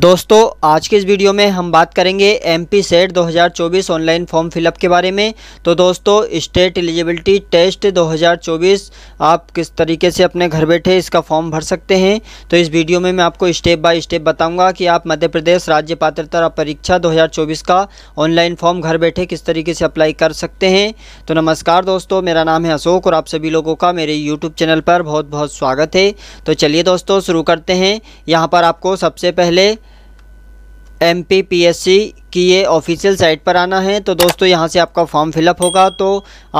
दोस्तों आज के इस वीडियो में हम बात करेंगे M P SET 2024 online form fill up के बारे में तो दोस्तों स्टेट एलिजिबिलिटी टेस्ट 2024 आप किस तरीके से अपने घर बैठे इसका फॉर्म भर सकते हैं तो इस वीडियो में मैं आपको स्टेप बाय स्टेप बताऊंगा कि आप मध्य प्रदेश राज्य पात्रता परीक्षा 2024 का ऑनलाइन फॉर्म घर बैठे किस तरीके से अप्लाई कर सकते हैं तो नमस्कार दोस्तों मेरा नाम है अशोक और आप सभी लोगों का मेरे यूट्यूब चैनल पर बहुत बहुत स्वागत है तो चलिए दोस्तों शुरू करते हैं यहाँ पर आपको सबसे पहले M P P S C की ये ऑफिशियल साइट पर आना है तो दोस्तों यहाँ से आपका फॉर्म फिलअप होगा तो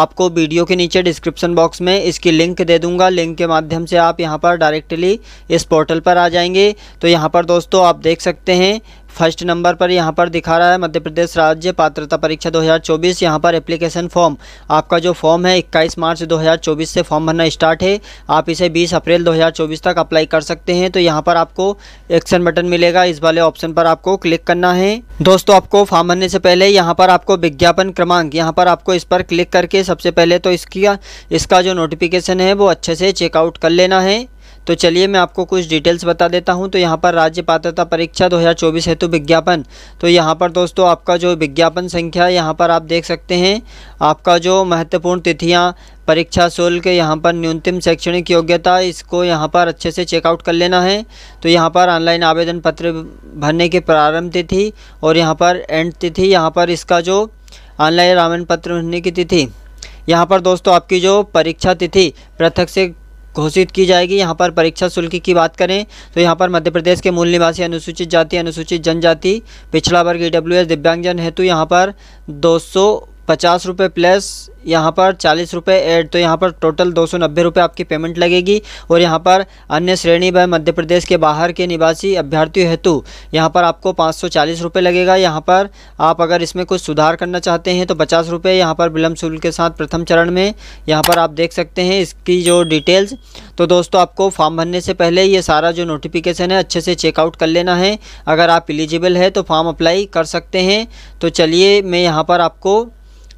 आपको वीडियो के नीचे डिस्क्रिप्शन बॉक्स में इसकी लिंक दे दूंगा लिंक के माध्यम से आप यहाँ पर डायरेक्टली इस पोर्टल पर आ जाएंगे तो यहाँ पर दोस्तों आप देख सकते हैं फर्स्ट नंबर पर यहाँ पर दिखा रहा है मध्य प्रदेश राज्य पात्रता परीक्षा 2024 यहाँ पर एप्लीकेशन फॉर्म आपका जो फॉर्म है 21 मार्च 2024 से फॉर्म भरना स्टार्ट है आप इसे 20 अप्रैल 2024 तक अप्लाई कर सकते हैं तो यहाँ पर आपको एक्शन बटन मिलेगा इस वाले ऑप्शन पर आपको क्लिक करना है दोस्तों आपको फॉर्म भरने से पहले यहाँ पर आपको विज्ञापन क्रमांक यहाँ पर आपको इस पर क्लिक करके सबसे पहले तो इसकी इसका जो नोटिफिकेशन है वो अच्छे से चेकआउट कर लेना है तो चलिए मैं आपको कुछ डिटेल्स बता देता हूँ तो यहाँ पर राज्य पात्रता परीक्षा 2024 हेतु विज्ञापन तो यहाँ पर दोस्तों आपका जो विज्ञापन संख्या यहाँ पर आप देख सकते हैं आपका जो महत्वपूर्ण तिथियाँ परीक्षा शुल्क यहाँ पर न्यूनतम शैक्षणिक योग्यता इसको यहाँ पर अच्छे से चेकआउट कर लेना है तो यहाँ पर ऑनलाइन आवेदन पत्र भरने के प्रारंभ तिथि और यहाँ पर एंड तिथि यहाँ पर इसका जो ऑनलाइन आवेदन पत्र भरने की तिथि यहाँ पर दोस्तों आपकी जो परीक्षा तिथि पृथक से घोषित की जाएगी यहाँ पर परीक्षा शुल्क की बात करें तो यहाँ पर मध्य प्रदेश के मूल निवासी अनुसूचित जाति अनुसूचित जनजाति पिछड़ा वर्ग ई दिव्यांगजन हेतु यहाँ पर दो पचास रुपये प्लस यहाँ पर चालीस रुपये एड तो यहाँ पर टोटल दो सौ नब्बे रुपये आपकी पेमेंट लगेगी और यहाँ पर अन्य श्रेणी व मध्य प्रदेश के बाहर के निवासी अभ्यर्थियों हेतु यहाँ पर आपको पाँच सौ चालीस रुपये लगेगा यहाँ पर आप अगर इसमें कुछ सुधार करना चाहते हैं तो पचास रुपये यहाँ पर विलम्ब शुल्क के साथ प्रथम चरण में यहाँ पर आप देख सकते हैं इसकी जो डिटेल्स तो दोस्तों आपको फॉर्म भरने से पहले ये सारा जो नोटिफिकेशन है अच्छे से चेकआउट कर लेना है अगर आप एलिजिबल है तो फॉर्म अप्लाई कर सकते हैं तो चलिए मैं यहाँ पर आपको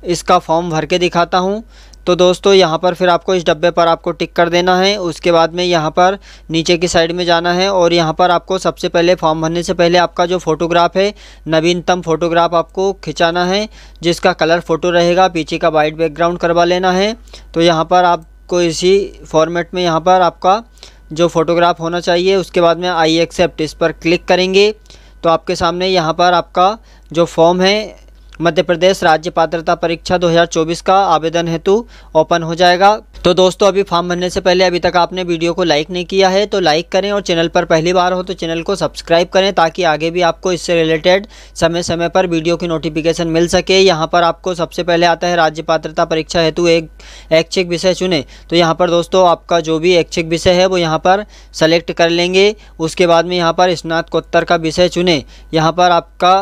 इसका फॉर्म भर के दिखाता हूँ तो दोस्तों यहाँ पर फिर आपको इस डब्बे पर आपको टिक कर देना है उसके बाद में यहाँ पर नीचे की साइड में जाना है और यहाँ पर आपको सबसे पहले फॉर्म भरने से पहले आपका जो फ़ोटोग्राफ है नवीनतम फ़ोटोग्राफ आपको खिंचाना है जिसका कलर फ़ोटो रहेगा पीछे का वाइट बैकग्राउंड करवा लेना है तो यहाँ पर आपको इसी फॉर्मेट में यहाँ पर आपका जो फ़ोटोग्राफ होना चाहिए उसके बाद में आई एक्सेप्ट इस पर क्लिक करेंगे तो आपके सामने यहाँ पर आपका जो फॉर्म है मध्य प्रदेश राज्य पात्रता परीक्षा 2024 का आवेदन हेतु ओपन हो जाएगा तो दोस्तों अभी फॉर्म भरने से पहले अभी तक आपने वीडियो को लाइक नहीं किया है तो लाइक करें और चैनल पर पहली बार हो तो चैनल को सब्सक्राइब करें ताकि आगे भी आपको इससे रिलेटेड समय समय पर वीडियो की नोटिफिकेशन मिल सके यहाँ पर आपको सबसे पहले आता है राज्य पात्रता परीक्षा हेतु एक ऐच्छिक विषय चुने तो यहाँ पर दोस्तों आपका जो भी ऐच्छिक विषय है वो यहाँ पर सेलेक्ट कर लेंगे उसके बाद में यहाँ पर स्नातकोत्तर का विषय चुने यहाँ पर आपका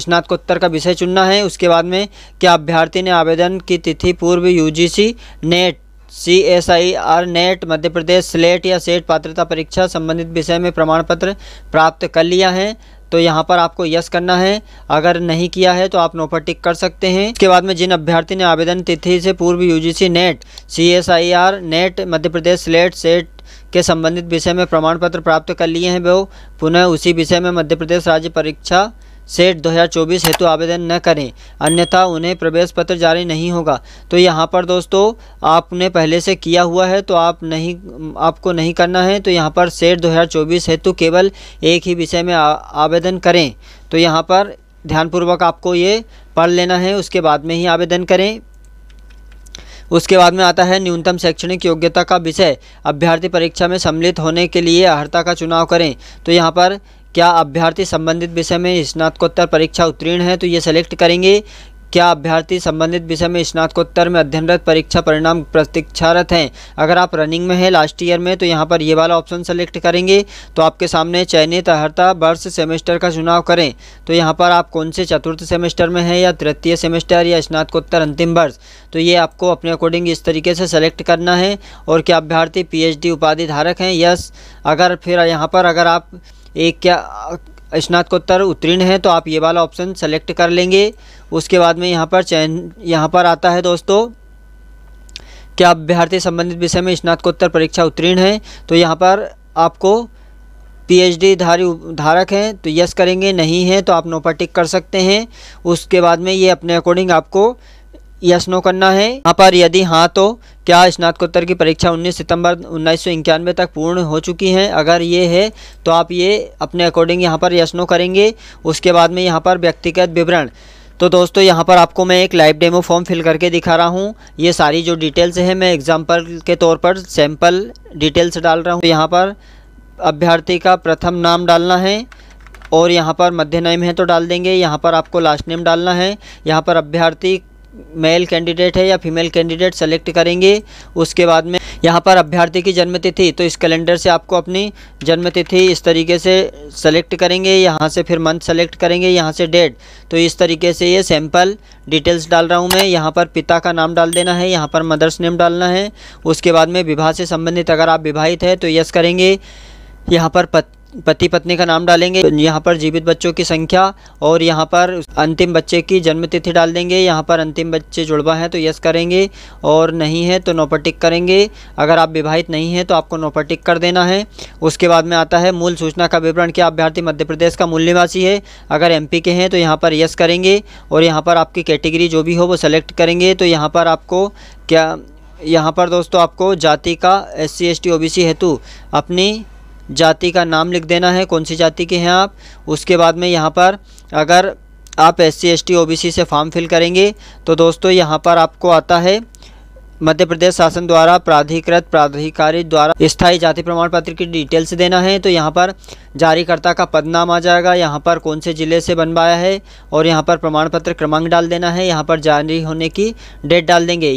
स्नातकोत्तर का विषय चुनना है उसके बाद में क्या अभ्यर्थी ने आवेदन की तिथि पूर्व U NET C S I R NET Madhya Pradesh SLET या सेट पात्रता परीक्षा संबंधित विषय में प्रमाण पत्र प्राप्त कर लिया है तो यहाँ पर आपको यस करना है अगर नहीं किया है तो आप नोपर टिक कर सकते हैं इसके बाद में जिन अभ्यर्थी ने आवेदन तिथि से पूर्व UGC NET CSIR NET Madhya Pradesh SLET SET के संबंधित विषय में प्रमाण पत्र प्राप्त कर लिए हैं वो पुनः उसी विषय में मध्य प्रदेश राज्य परीक्षा सेट 2024 हेतु आवेदन न करें अन्यथा उन्हें प्रवेश पत्र जारी नहीं होगा तो यहाँ पर दोस्तों आपने पहले से किया हुआ है तो आप नहीं आपको नहीं करना है तो यहाँ पर सेट 2024 हेतु केवल एक ही विषय में आवेदन करें तो यहाँ पर ध्यानपूर्वक आपको ये पढ़ लेना है उसके बाद में ही आवेदन करें उसके बाद में आता है न्यूनतम शैक्षणिक योग्यता का विषय अभ्यर्थी परीक्षा में सम्मिलित होने के लिए अर्ता का चुनाव करें तो यहाँ पर क्या अभ्यर्थी संबंधित विषय में स्नातकोत्तर परीक्षा उत्तीर्ण है तो ये सेलेक्ट करेंगे क्या अभ्यर्थी संबंधित विषय में स्नातकोत्तर में अध्ययनरत परीक्षा परिणाम प्रतीक्षारत हैं अगर आप रनिंग में हैं लास्ट ईयर में तो यहाँ पर ये वाला ऑप्शन सेलेक्ट करेंगे तो आपके सामने चयनित अहर्ता वर्ष सेमेस्टर का चुनाव करें तो यहाँ पर आप कौन से चतुर्थ सेमेस्टर में हैं या तृतीय सेमेस्टर या स्नातकोत्तर अंतिम वर्ष तो ये आपको अपने अकॉर्डिंग इस तरीके से सेलेक्ट करना है और क्या अभ्यर्थी पी उपाधि धारक हैं यस अगर फिर यहाँ पर अगर आप एक क्या स्नातकोत्तर उत्तीर्ण है तो आप ये वाला ऑप्शन सेलेक्ट कर लेंगे उसके बाद में यहाँ पर चयन यहाँ पर आता है दोस्तों क्या आप भारतीय संबंधित विषय में स्नातकोत्तर परीक्षा उत्तीर्ण है तो यहाँ पर आपको पीएचडी धारी धारक हैं तो यस करेंगे नहीं है तो आप नो पर टिक कर सकते हैं उसके बाद में ये अपने अकॉर्डिंग आपको यस नो करना है यहाँ पर यदि हाँ तो क्या स्नातकोत्तर की परीक्षा 19 सितंबर उन्नीस तक पूर्ण हो चुकी है अगर ये है तो आप ये अपने अकॉर्डिंग यहाँ पर यस नो करेंगे उसके बाद में यहाँ पर व्यक्तिगत विवरण तो दोस्तों यहाँ पर आपको मैं एक लाइव डेमो फॉर्म फिल करके दिखा रहा हूँ ये सारी जो डिटेल्स हैं मैं एग्जाम्पल के तौर पर सैम्पल डिटेल्स डाल रहा हूँ तो यहाँ पर अभ्यर्थी का प्रथम नाम डालना है और यहाँ पर मध्य नेम है तो डाल देंगे यहाँ पर आपको लास्ट नेम डालना है यहाँ पर अभ्यर्थी मेल कैंडिडेट है या फीमेल कैंडिडेट सेलेक्ट करेंगे उसके बाद में यहाँ पर अभ्यर्थी की जन्मतिथि तो इस कैलेंडर से आपको अपनी जन्मतिथि इस तरीके से सेलेक्ट करेंगे यहाँ से फिर मंथ सेलेक्ट करेंगे यहाँ से डेट तो इस तरीके से ये सैम्पल डिटेल्स डाल रहा हूँ मैं यहाँ पर पिता का नाम डाल देना है यहाँ पर मदर्स नेम डालना है उसके बाद में विवाह से संबंधित अगर आप विवाहित हैं तो यस करेंगे यहाँ पर पति पत्नी का नाम डालेंगे यहाँ पर जीवित बच्चों की संख्या और यहाँ पर अंतिम बच्चे की जन्म तिथि डाल देंगे यहाँ पर अंतिम बच्चे जुड़वा हैं तो यस करेंगे और नहीं है तो नोपटिक करेंगे अगर आप विवाहित नहीं हैं तो आपको नोपटिक कर देना है उसके बाद में आता है मूल सूचना का विवरण कि आप अभ्यर्थी मध्य प्रदेश का मूल निवासी है अगर एम के हैं तो यहाँ पर यस करेंगे और यहाँ पर आपकी कैटेगरी जो भी हो वो सेलेक्ट करेंगे तो यहाँ पर आपको क्या यहाँ पर दोस्तों आपको जाति का S C S T O B C हेतु अपनी जाति का नाम लिख देना है कौन सी जाति के हैं आप उसके बाद में यहाँ पर अगर आप S C S T O B C से फॉर्म फिल करेंगे तो दोस्तों यहाँ पर आपको आता है मध्य प्रदेश शासन द्वारा प्राधिकृत प्राधिकारी द्वारा स्थायी जाति प्रमाण पत्र की डिटेल्स देना है तो यहाँ पर जारीकर्ता का पद नाम आ जाएगा यहाँ पर कौन से ज़िले से बनवाया है और यहाँ पर प्रमाण पत्र क्रमांक डाल देना है यहाँ पर जारी होने की डेट डाल देंगे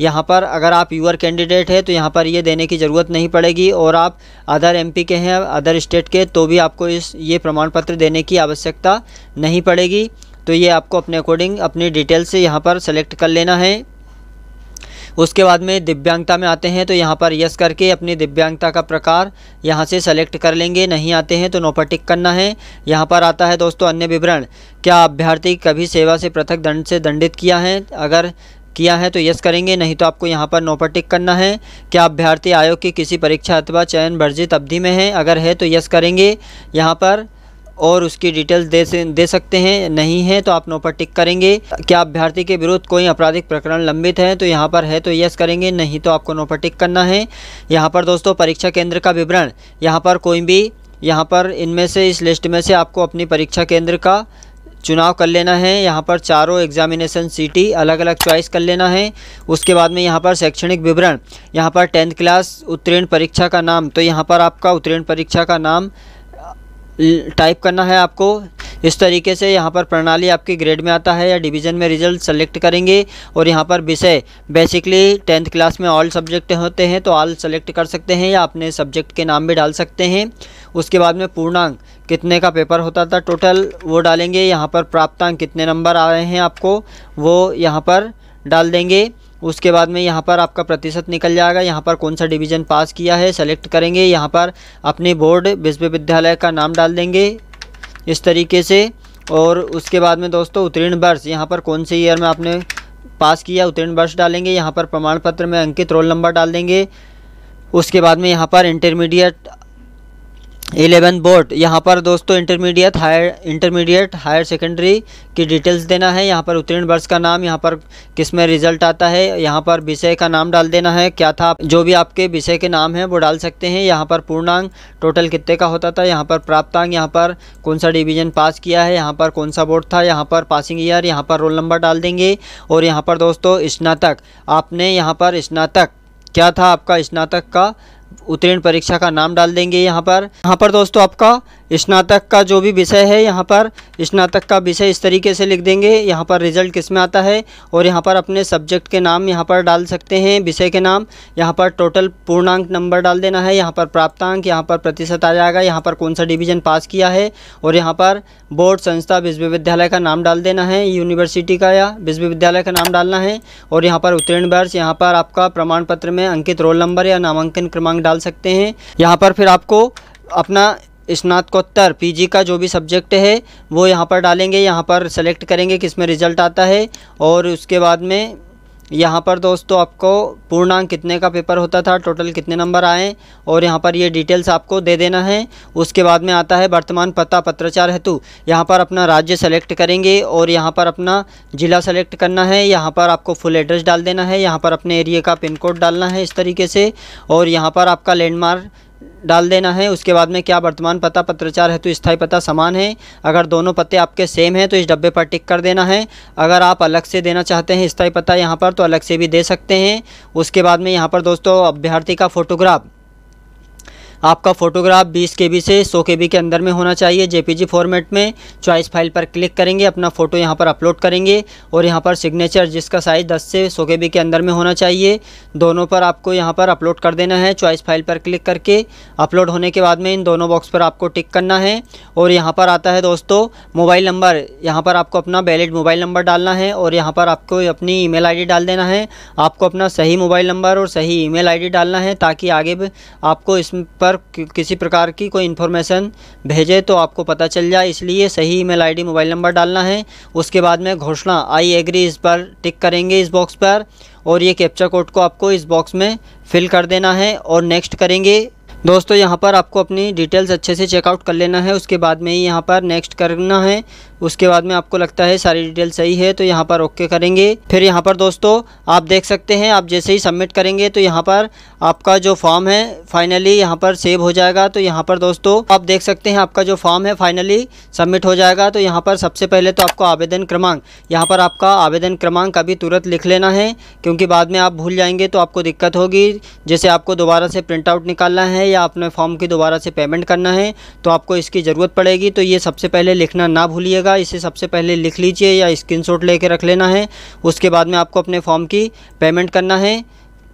यहाँ पर अगर आप यूअर कैंडिडेट है तो यहाँ पर ये देने की ज़रूरत नहीं पड़ेगी और आप अदर एम के हैं अदर स्टेट के तो भी आपको इस ये प्रमाण पत्र देने की आवश्यकता नहीं पड़ेगी तो ये आपको अपने अकॉर्डिंग अपनी डिटेल से यहाँ पर सेलेक्ट कर लेना है उसके बाद में दिव्यांगता में आते हैं तो यहाँ पर यस करके अपनी दिव्यांगता का प्रकार यहाँ से सेलेक्ट कर लेंगे नहीं आते हैं तो नोपर टिक करना है यहाँ पर आता है दोस्तों अन्य विवरण क्या अभ्यर्थी कभी सेवा से पृथक दंड से दंडित किया है अगर किया है तो यस करेंगे नहीं तो आपको यहाँ पर नो पर टिक करना है क्या अभ्यर्थी आयोग की किसी परीक्षा अथवा चयन वर्जित अवधि में है अगर है तो यस करेंगे यहाँ पर और उसकी डिटेल्स दे दे सकते हैं नहीं है तो आप नो पर टिक करेंगे क्या अभ्यर्थी के विरुद्ध कोई आपराधिक प्रकरण लंबित है तो यहाँ पर है तो यस करेंगे नहीं तो आपको नो पर टिक करना है यहाँ पर दोस्तों परीक्षा केंद्र का विवरण यहाँ पर कोई भी यहाँ पर इनमें से इस लिस्ट में से आपको अपनी परीक्षा केंद्र का चुनाव कर लेना है यहाँ पर चारों एग्जामिनेशन सीटी अलग अलग चॉइस कर लेना है उसके बाद में यहाँ पर शैक्षणिक विवरण यहाँ पर टेंथ क्लास उत्तीर्ण परीक्षा का नाम तो यहाँ पर आपका उत्तीर्ण परीक्षा का नाम टाइप करना है आपको इस तरीके से यहाँ पर प्रणाली आपके ग्रेड में आता है या डिवीज़न में रिजल्ट सेलेक्ट करेंगे और यहाँ पर विषय बेसिकली टेंथ क्लास में ऑल सब्जेक्ट होते हैं तो ऑल सेलेक्ट कर सकते हैं या अपने सब्जेक्ट के नाम भी डाल सकते हैं उसके बाद में पूर्णांक कितने का पेपर होता था टोटल वो डालेंगे यहाँ पर प्राप्तांक कितने नंबर आ रहे हैं आपको वो यहाँ पर डाल देंगे उसके बाद में यहाँ पर आपका प्रतिशत निकल जाएगा यहाँ पर कौन सा डिवीज़न पास किया है सेलेक्ट करेंगे यहाँ पर अपने बोर्ड विश्वविद्यालय का नाम डाल देंगे इस तरीके से और उसके बाद में दोस्तों उत्तीर्ण वर्ष यहाँ पर कौन से ईयर में आपने पास किया उत्तीर्ण वर्ष डालेंगे यहाँ पर प्रमाण पत्र में अंकित रोल नंबर डाल देंगे उसके बाद में यहाँ पर इंटरमीडिएट एलेवन बोर्ड यहाँ पर दोस्तों intermediate higher intermediate higher secondary की डिटेल्स देना है यहाँ पर उत्तीर्ण वर्ष का नाम यहाँ पर किस में रिजल्ट आता है यहाँ पर विषय का नाम डाल देना है क्या था जो भी आपके विषय के नाम हैं वो डाल सकते हैं यहाँ पर पूर्णांक टोटल कितने का होता था यहाँ पर प्राप्तांक यहाँ पर कौन सा डिवीजन पास किया है यहाँ पर कौन सा बोर्ड था यहाँ पर पासिंग ईयर यहाँ पर रोल नंबर डाल देंगे और यहाँ पर दोस्तों स्नातक आपने यहाँ पर स्नातक क्या था आपका स्नातक का उत्तीर्ण परीक्षा का नाम डाल देंगे यहाँ पर यहाँ पर दोस्तों आपका स्नातक का जो भी विषय है यहाँ पर स्नातक का विषय इस तरीके से लिख देंगे यहाँ पर रिजल्ट किस में आता है और यहाँ पर अपने सब्जेक्ट के नाम यहाँ पर डाल सकते हैं विषय के नाम यहाँ पर टोटल पूर्णांक नंबर डाल देना है यहाँ पर प्राप्तांक यहाँ पर प्रतिशत आ जाएगा यहाँ पर कौन सा डिवीजन पास किया है और यहाँ पर बोर्ड संस्था विश्वविद्यालय का नाम डाल देना है यूनिवर्सिटी का या विश्वविद्यालय का नाम डालना है और यहाँ पर उत्तीर्ण वर्ष यहाँ पर आपका प्रमाण पत्र में अंकित रोल नंबर या नामांकन क्रमांक डाल सकते हैं यहाँ पर फिर आपको अपना स्नातकोत्तर पीजी का जो भी सब्जेक्ट है वो यहाँ पर डालेंगे यहाँ पर सेलेक्ट करेंगे किस में रिज़ल्ट आता है और उसके बाद में यहाँ पर दोस्तों आपको पूर्णांक कितने का पेपर होता था टोटल कितने नंबर आए और यहाँ पर ये डिटेल्स आपको दे देना है उसके बाद में आता है वर्तमान पता पत्राचार हेतु यहाँ पर अपना राज्य सेलेक्ट करेंगे और यहाँ पर अपना ज़िला सेलेक्ट करना है यहाँ पर आपको फुल एड्रेस डाल देना है यहाँ पर अपने एरिए का पिन कोड डालना है इस तरीके से और यहाँ पर आपका लैंडमार्क डाल देना है उसके बाद में क्या वर्तमान पता पत्राचार तो स्थाई पता समान है अगर दोनों पते आपके सेम हैं तो इस डब्बे पर टिक कर देना है अगर आप अलग से देना चाहते हैं स्थाई पता यहाँ पर तो अलग से भी दे सकते हैं उसके बाद में यहाँ पर दोस्तों अभ्यर्थी का फोटोग्राफ आपका फ़ोटोग्राफ 20 के बी से 100 के बी के अंदर में होना चाहिए जेपीजी फॉर्मेट में चॉइस फाइल पर क्लिक करेंगे अपना फ़ोटो यहाँ पर अपलोड करेंगे और यहाँ पर सिग्नेचर जिसका साइज़ 10 से 100 के बी के अंदर में होना चाहिए दोनों पर आपको यहाँ पर अपलोड कर देना है चॉइस फाइल पर क्लिक करके अपलोड होने के बाद में इन दोनों बॉक्स पर आपको टिक करना है और यहाँ पर आता है दोस्तों मोबाइल नंबर यहाँ पर आपको अपना वैलिड मोबाइल नंबर डालना है और यहाँ पर आपको अपनी आई डी डाल देना है आपको अपना सही मोबाइल नंबर और सही आई डी डालना है ताकि आगे आपको इस पर कि, किसी प्रकार की कोई इन्फॉर्मेशन भेजे तो आपको पता चल जाए इसलिए सही ईमेल आईडी मोबाइल नंबर डालना है उसके बाद में घोषणा आई एग्री इस पर टिक करेंगे इस बॉक्स पर और ये कैप्चा कोड को आपको इस बॉक्स में फिल कर देना है और नेक्स्ट करेंगे दोस्तों यहाँ पर आपको अपनी डिटेल्स अच्छे से चेकआउट कर लेना है उसके बाद में ही यहाँ पर नेक्स्ट करना है उसके बाद में आपको लगता है सारी डिटेल सही है तो यहाँ पर ओके करेंगे फिर यहाँ पर दोस्तों आप देख सकते हैं आप जैसे ही सबमिट करेंगे तो यहाँ पर आपका जो फॉर्म है फाइनली यहाँ पर सेव हो जाएगा तो यहाँ पर दोस्तों आप देख सकते हैं आपका जो फॉर्म है फाइनली सबमिट हो जाएगा तो यहाँ पर सबसे पहले तो आपको आवेदन क्रमांक यहाँ पर आपका आवेदन क्रमांक अभी तुरंत लिख लेना है क्योंकि बाद में आप भूल जाएंगे तो आपको दिक्कत होगी जैसे आपको दोबारा से प्रिंट आउट निकालना है या अपने फॉर्म की दोबारा से पेमेंट करना है तो आपको इसकी ज़रूरत पड़ेगी तो ये सबसे पहले लिखना ना भूलिएगा लीजिएगा इसे सबसे पहले लिख लीजिए या स्क्रीनशॉट लेके रख लेना है उसके बाद में आपको अपने फॉर्म की पेमेंट करना है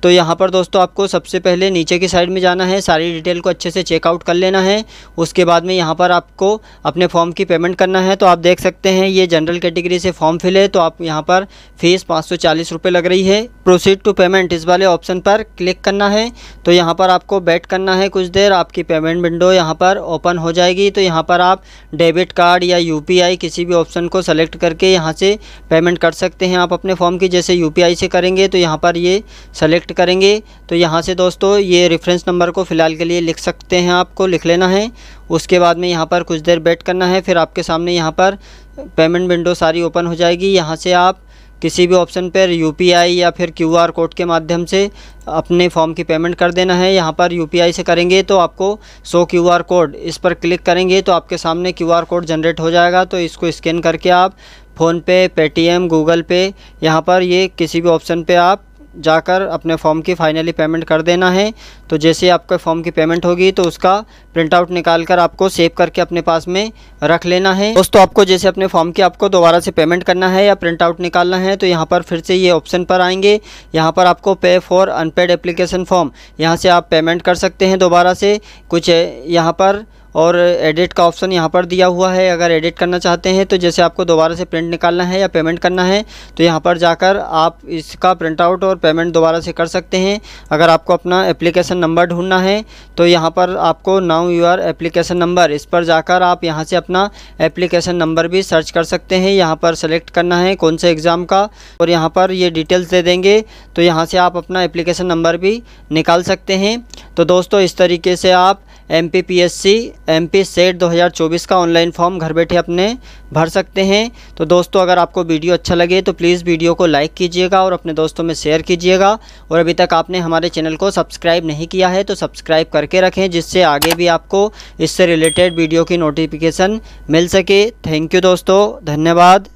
तो यहाँ पर दोस्तों आपको सबसे पहले नीचे की साइड में जाना है सारी डिटेल को अच्छे से चेकआउट कर लेना है उसके बाद में यहाँ पर आपको अपने फॉर्म की पेमेंट करना है तो आप देख सकते हैं ये जनरल कैटेगरी से फॉर्म फिल है तो आप यहाँ पर फीस पाँच सौ चालीस रुपये लग रही है प्रोसीड टू पेमेंट इस वाले ऑप्शन पर क्लिक करना है तो यहाँ पर आपको बैट करना है कुछ देर आपकी पेमेंट विंडो यहाँ पर ओपन हो जाएगी तो यहाँ पर आप डेबिट कार्ड या यू किसी भी ऑप्शन को सेलेक्ट करके यहाँ से पेमेंट कर सकते हैं आप अपने फॉर्म की जैसे यू से करेंगे तो यहाँ पर ये सेलेक्ट सेलेक्ट करेंगे तो यहाँ से दोस्तों ये रेफरेंस नंबर को फ़िलहाल के लिए लिख सकते हैं आपको लिख लेना है उसके बाद में यहाँ पर कुछ देर वेट करना है फिर आपके सामने यहाँ पर पेमेंट विंडो सारी ओपन हो जाएगी यहाँ से आप किसी भी ऑप्शन पर यू या फिर क्यू कोड के माध्यम से अपने फॉर्म की पेमेंट कर देना है यहाँ पर यू से करेंगे तो आपको सो क्यू कोड इस पर क्लिक करेंगे तो आपके सामने क्यू कोड जनरेट हो जाएगा तो इसको स्कैन करके आप फ़ोनपे पेटीएम गूगल पे यहाँ पर ये किसी भी ऑप्शन पे आप जाकर अपने फॉर्म की फ़ाइनली पेमेंट कर देना है तो जैसे आपके फॉर्म की पेमेंट होगी तो उसका प्रिंट आउट निकाल कर आपको सेव करके अपने पास में रख लेना है दोस्तों आपको जैसे अपने फॉर्म की आपको दोबारा से पेमेंट करना है या प्रिंट आउट निकालना है तो यहाँ पर फिर से ये ऑप्शन पर आएंगे यहाँ पर आपको पे फॉर अनपेड एप्लीकेशन फॉर्म यहाँ से आप पेमेंट कर सकते हैं दोबारा से कुछ यहाँ पर और एडिट का ऑप्शन यहाँ पर दिया हुआ है अगर एडिट करना चाहते हैं तो जैसे आपको दोबारा से प्रिंट निकालना है या पेमेंट करना है तो यहाँ पर जाकर आप इसका प्रिंट आउट और पेमेंट दोबारा से कर सकते हैं अगर आपको अपना एप्लीकेशन नंबर ढूंढना है तो यहाँ पर आपको नाउ आर एप्लीकेशन नंबर इस पर जाकर आप यहाँ से अपना एप्लीकेशन नंबर भी सर्च कर सकते हैं यहाँ पर सेलेक्ट करना है कौन से एग्ज़ाम का और यहाँ पर ये डिटेल्स दे देंगे तो यहाँ से आप अपना एप्लीकेशन नंबर भी निकाल सकते हैं तो दोस्तों इस तरीके से आप M P P S C M P SET दो हज़ार चौबीस का ऑनलाइन फॉर्म घर बैठे अपने भर सकते हैं तो दोस्तों अगर आपको वीडियो अच्छा लगे तो प्लीज़ वीडियो को लाइक कीजिएगा और अपने दोस्तों में शेयर कीजिएगा और अभी तक आपने हमारे चैनल को सब्सक्राइब नहीं किया है तो सब्सक्राइब करके रखें जिससे आगे भी आपको इससे रिलेटेड वीडियो की नोटिफिकेशन मिल सके थैंक यू दोस्तों धन्यवाद